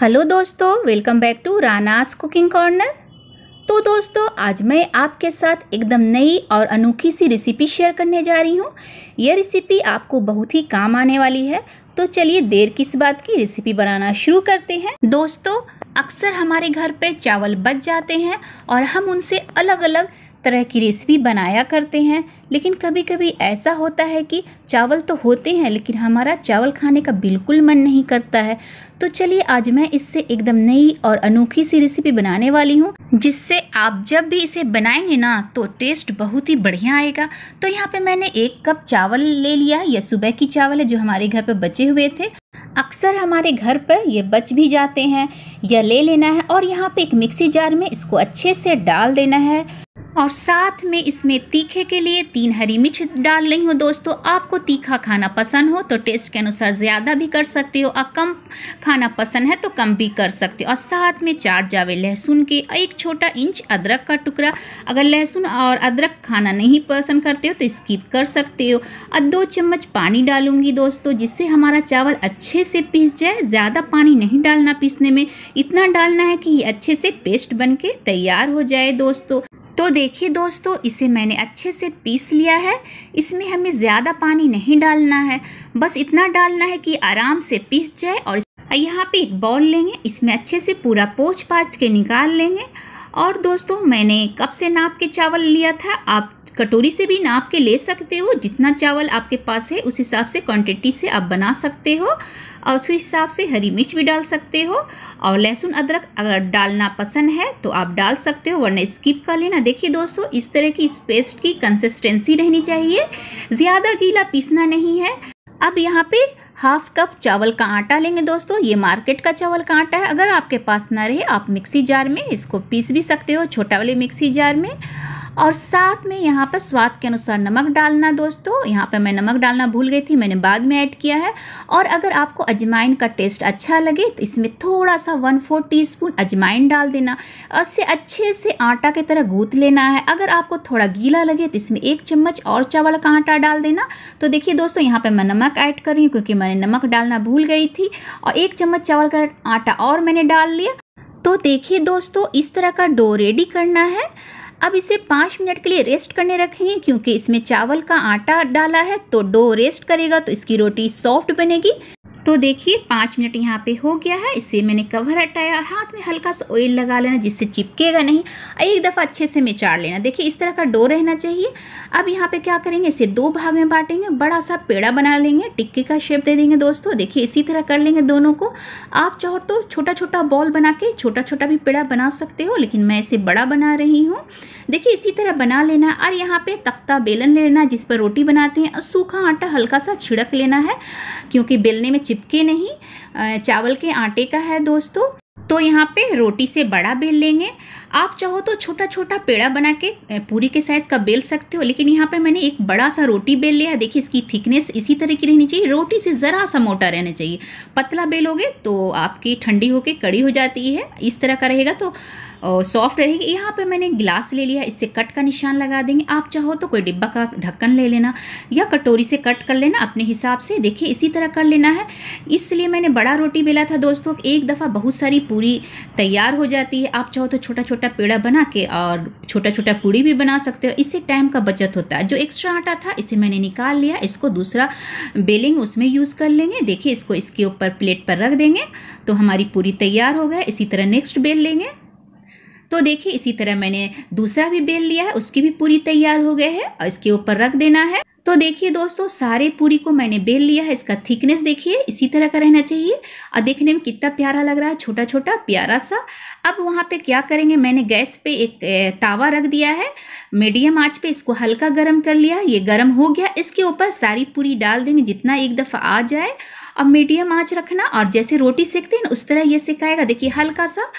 hello दोस्तों welcome back to Rana's cooking corner तो दोस्तों आज मैं आपके साथ एकदम नई और अनोखी सी रेसिपी शेयर करने जा रही हूँ यह रेसिपी आपको बहुत ही काम आने वाली है तो चलिए देर किस बात की रेसिपी बनाना शुरू करते हैं दोस्तों अक्सर हमारे घर पे चावल बच जाते हैं और हम उनसे अलग अलग तरह की रेसिपी बनाया करते हैं लेकिन कभी कभी ऐसा होता है कि चावल तो होते हैं लेकिन हमारा चावल खाने का बिल्कुल मन नहीं करता है तो चलिए आज मैं इससे एकदम नई और अनोखी सी रेसिपी बनाने वाली हूँ जिससे आप जब भी इसे बनाएंगे ना तो टेस्ट बहुत ही बढ़िया आएगा तो यहाँ पे मैंने एक कप चावल ले लिया यह सुबह की चावल है जो हमारे घर पर बचे हुए थे अक्सर हमारे घर पर ये बच भी जाते हैं यह ले लेना है और यहाँ पे एक मिक्सी जार में इसको अच्छे से डाल देना है और साथ में इसमें तीखे के लिए तीन हरी मिर्च डाल रही हूँ दोस्तों आपको तीखा खाना पसंद हो तो टेस्ट के अनुसार ज़्यादा भी कर सकते हो और कम खाना पसंद है तो कम भी कर सकते हो और साथ में चार जावे लहसुन के एक छोटा इंच अदरक का टुकड़ा अगर लहसुन और अदरक खाना नहीं पसंद करते हो तो स्किप कर सकते हो और दो चम्मच पानी डालूंगी दोस्तों जिससे हमारा चावल अच्छे से पीस जाए ज़्यादा पानी नहीं डालना पीसने में इतना डालना है कि ये अच्छे से पेस्ट बन के तैयार हो जाए दोस्तों तो देखिए दोस्तों इसे मैंने अच्छे से पीस लिया है इसमें हमें ज़्यादा पानी नहीं डालना है बस इतना डालना है कि आराम से पीस जाए और यहाँ पे एक बॉल लेंगे इसमें अच्छे से पूरा पोछ पाछ के निकाल लेंगे और दोस्तों मैंने कप से नाप के चावल लिया था आप कटोरी से भी नाप के ले सकते हो जितना चावल आपके पास है उस हिसाब से क्वांटिटी से आप बना सकते हो और उसी हिसाब से हरी मिर्च भी डाल सकते हो और लहसुन अदरक अगर डालना पसंद है तो आप डाल सकते हो वरना स्किप कर लेना देखिए दोस्तों इस तरह की इस पेस्ट की कंसिस्टेंसी रहनी चाहिए ज़्यादा गीला पीसना नहीं है अब यहाँ पे हाफ कप चावल का आटा लेंगे दोस्तों ये मार्केट का चावल का आटा है अगर आपके पास ना रहे आप मिक्सी जार में इसको पीस भी सकते हो छोटा वाले मिक्सी जार में और साथ में यहाँ पर स्वाद के अनुसार नमक डालना दोस्तों यहाँ पर मैं नमक डालना भूल गई थी मैंने बाद में ऐड किया है और अगर आपको अजमाइन का टेस्ट अच्छा लगे तो इसमें थोड़ा सा वन फोर टी स्पून अजवाइन डाल देना और इससे अच्छे से आटा की तरह गूँथ लेना है अगर आपको थोड़ा गीला लगे तो इसमें एक चम्मच और चावल का आटा डाल देना तो देखिए दोस्तों यहाँ पर मैं नमक ऐड कर रही हूँ क्योंकि मैंने नमक डालना भूल गई थी और एक चम्मच चावल का आटा और मैंने डाल लिया तो देखिए दोस्तों इस तरह का डो रेडी करना है अब इसे पाँच मिनट के लिए रेस्ट करने रखेंगे क्योंकि इसमें चावल का आटा डाला है तो डो रेस्ट करेगा तो इसकी रोटी सॉफ्ट बनेगी तो देखिए पाँच मिनट यहाँ पे हो गया है इसे मैंने कवर हटाया और हाथ में हल्का सा ऑयल लगा लेना जिससे चिपकेगा नहीं एक दफ़ा अच्छे से मिचाड़ लेना देखिए इस तरह का डो रहना चाहिए अब यहाँ पे क्या करेंगे इसे दो भाग में बांटेंगे बड़ा सा पेड़ा बना लेंगे टिक्की का शेप दे देंगे दोस्तों देखिए इसी तरह कर लेंगे दोनों को आप चाहो तो छोटा छोटा बॉल बना के छोटा छोटा भी पेड़ा बना सकते हो लेकिन मैं इसे बड़ा बना रही हूँ देखिए इसी तरह बना लेना और यहाँ पे तख्ता बेलन लेना जिस पर रोटी बनाते हैं और सूखा आटा हल्का सा छिड़क लेना है क्योंकि बेलने में चिपके नहीं चावल के आटे का है दोस्तों तो यहाँ पे रोटी से बड़ा बेल लेंगे आप चाहो तो छोटा छोटा पेड़ा बना के पूरी के साइज़ का बेल सकते हो लेकिन यहाँ पे मैंने एक बड़ा सा रोटी बेल लिया देखिए इसकी थिकनेस इसी तरह की रहनी चाहिए रोटी से ज़रा सा मोटा रहना चाहिए पतला बेलोगे तो आपकी ठंडी होके कड़ी हो जाती है इस तरह का रहेगा तो सॉफ्ट रहेगी यहाँ पे मैंने ग्लास ले लिया इससे कट का निशान लगा देंगे आप चाहो तो कोई डिब्बा का ढक्कन ले लेना या कटोरी से कट कर लेना अपने हिसाब से देखिए इसी तरह कर लेना है इसलिए मैंने बड़ा रोटी बेला था दोस्तों एक दफ़ा बहुत सारी पूरी तैयार हो जाती है आप चाहो तो छोटा छोटा पेड़ा बना के और छोटा छोटा पूड़ी भी बना सकते हो इससे टाइम का बचत होता है जो एक्स्ट्रा आटा था इसे मैंने निकाल लिया इसको दूसरा बेलिंग उसमें यूज़ कर लेंगे देखिए इसको इसके ऊपर प्लेट पर रख देंगे तो हमारी पूरी तैयार हो गया इसी तरह नेक्स्ट बेल लेंगे तो देखिए इसी तरह मैंने दूसरा भी बेल लिया है उसकी भी पूरी तैयार हो गए है और इसके ऊपर रख देना है तो देखिए दोस्तों सारे पूरी को मैंने बेल लिया है इसका थिकनेस देखिए इसी तरह का रहना चाहिए और देखने में कितना प्यारा लग रहा है छोटा छोटा प्यारा सा अब वहाँ पे क्या करेंगे मैंने गैस पे एक तावा रख दिया है मीडियम आंच पे इसको हल्का गर्म कर लिया ये गर्म हो गया इसके ऊपर सारी पूरी डाल देंगे जितना एक दफ़ा आ जाए अब मीडियम आँच रखना और जैसे रोटी सेकते हैं ना उस तरह ये सेकाएगा देखिए हल्का सा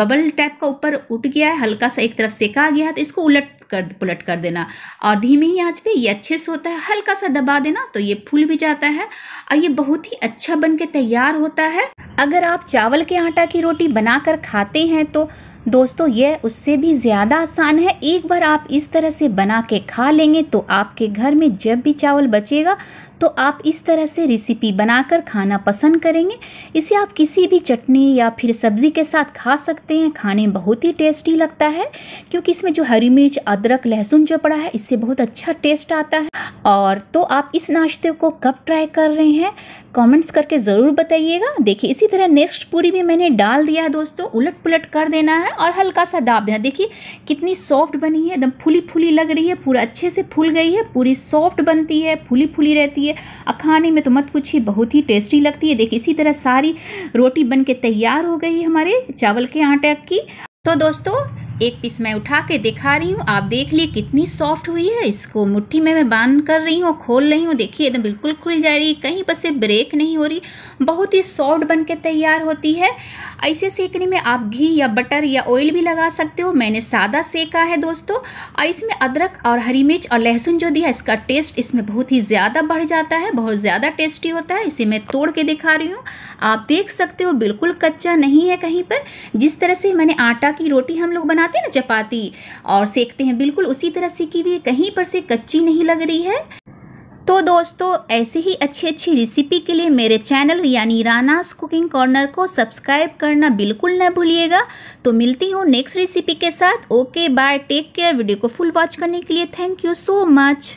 बबल टाइप का ऊपर उठ गया है हल्का सा एक तरफ सेका गया है तो इसको उलट कर पलट कर देना और धीमी ही आँच पे ये अच्छे से होता है हल्का सा दबा देना तो ये फूल भी जाता है और ये बहुत ही अच्छा बन के तैयार होता है अगर आप चावल के आटा की रोटी बनाकर खाते हैं तो दोस्तों यह उससे भी ज़्यादा आसान है एक बार आप इस तरह से बना के खा लेंगे तो आपके घर में जब भी चावल बचेगा तो आप इस तरह से रेसिपी बनाकर खाना पसंद करेंगे इसे आप किसी भी चटनी या फिर सब्ज़ी के साथ खा सकते हैं खाने में बहुत ही टेस्टी लगता है क्योंकि इसमें जो हरी मिर्च अदरक लहसुन जो पड़ा है इससे बहुत अच्छा टेस्ट आता है और तो आप इस नाश्ते को कब ट्राई कर रहे हैं कमेंट्स करके ज़रूर बताइएगा देखिए इसी तरह नेक्स्ट पूरी भी मैंने डाल दिया है दोस्तों उलट पुलट कर देना है और हल्का सा दाब देना देखिए कितनी सॉफ्ट बनी है एकदम फुली फुली लग रही है पूरा अच्छे से फूल गई है पूरी सॉफ्ट बनती है फूली फुली रहती है और खाने में तो मत पूछिए बहुत ही टेस्टी लगती है देखिए इसी तरह सारी रोटी बन के तैयार हो गई हमारे चावल के आटे की तो दोस्तों एक पीस मैं उठा के दिखा रही हूँ आप देख लिए कितनी सॉफ्ट हुई है इसको मुट्ठी में मैं बांध कर रही हूँ खोल रही हूँ देखिए एकदम बिल्कुल खुल जा रही है कहीं पर से ब्रेक नहीं हो रही बहुत ही सॉफ्ट बन के तैयार होती है ऐसे सेकने में आप घी या बटर या ऑयल भी लगा सकते हो मैंने सादा सेका है दोस्तों और इसमें अदरक और हरी मिर्च और लहसुन जो दिया इसका टेस्ट इसमें बहुत ही ज़्यादा बढ़ जाता है बहुत ज़्यादा टेस्टी होता है इसे मैं तोड़ के दिखा रही हूँ आप देख सकते हो बिल्कुल कच्चा नहीं है कहीं पर जिस तरह से मैंने आटा की रोटी हम लोग बना बनाते हैं ना चपाती और सेकते हैं बिल्कुल उसी तरह सीखी हुई कहीं पर से कच्ची नहीं लग रही है तो दोस्तों ऐसे ही अच्छी अच्छी रेसिपी के लिए मेरे चैनल यानी रानास कुकिंग कॉर्नर को सब्सक्राइब करना बिल्कुल ना भूलिएगा तो मिलती हूँ नेक्स्ट रेसिपी के साथ okay bye take care video को फुल वॉच करने के लिए थैंक यू सो मच